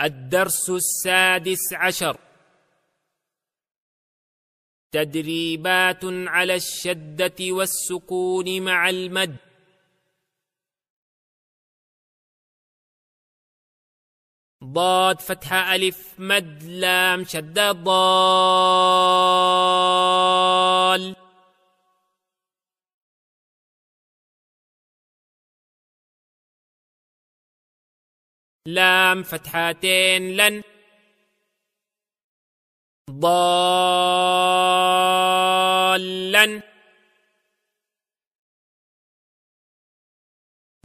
الدرس السادس عشر تدريبات على الشدة والسكون مع المد ضاد فتحة ألف مد لام شدة ضال لام فتحتين لن ضالا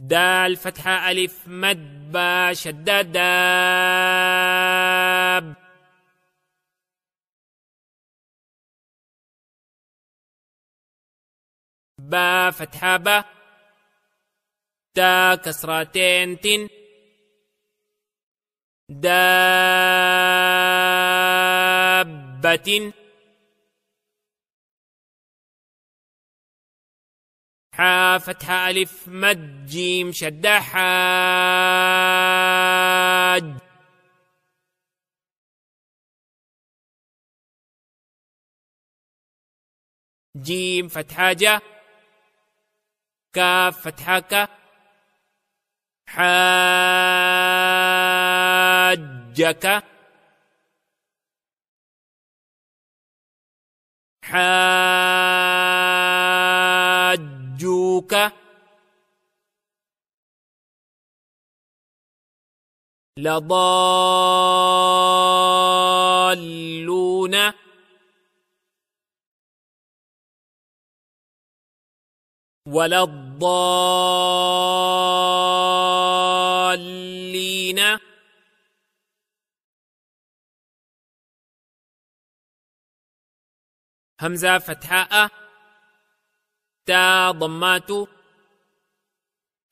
دال فتحة ألف مد با شد داب با فتحة با تا كسرتين تن دابة حا فتح ألف مد جيم شد حاج جيم فتحة جا كاف فتحة كا حاج حجك حاجوك لضالون ولا الضالين همزة فتحاء تا ضمات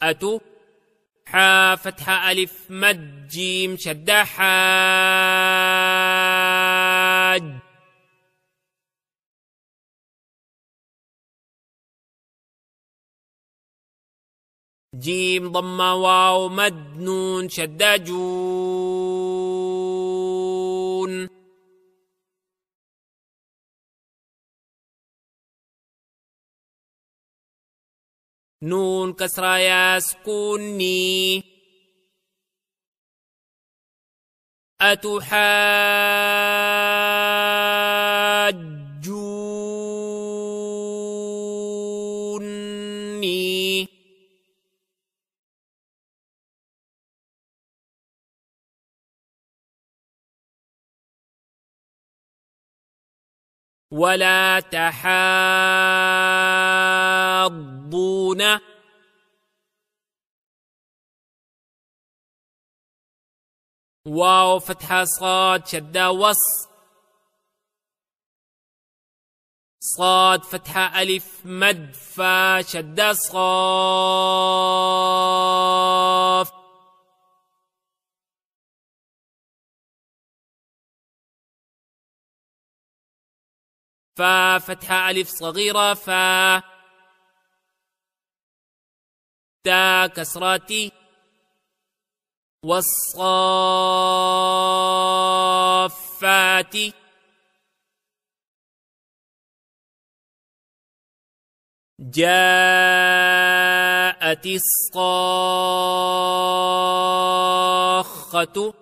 أتو حا فتحة ألف مد جيم شدة حاج جيم ضمة واو مد نون شدة جون نون كسرى يسكني أتحاجوني ولا تحاضون واو فتحة صاد شدة وص صاد فتحة ألف مد فا شدة صاد فا فتحة ألف صغيرة فا تا كسراتي والصافات جاءت الصاخة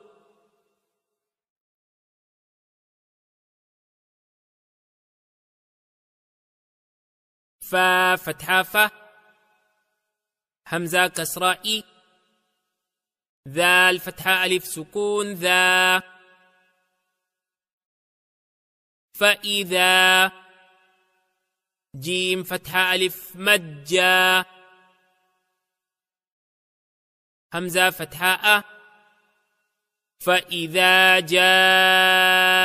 فا فتحة فا همزة كسراء إي ذا الفتحة ألف سكون ذا فإذا جيم فتحة ألف مجا همزة فتحة أ فإذا جاء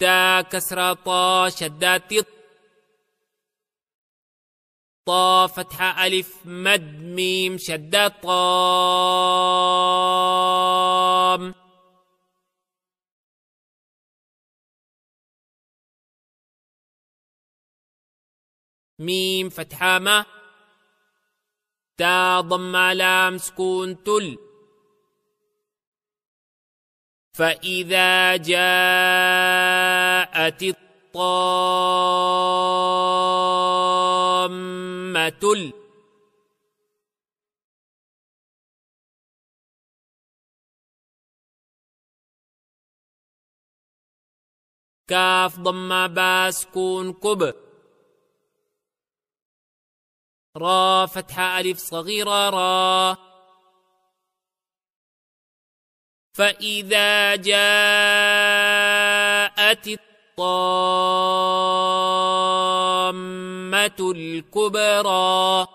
تا كسرة طا شدات طا فتحة ألف مد ميم شدة طام ميم فتحة ما تا ضم لام سكون تل فإذا جاء جاءت الطامة كاف ضم باسكون كب را فتحة ألف صغيرة را فإذا جاءت الطامة الطامة الكبرى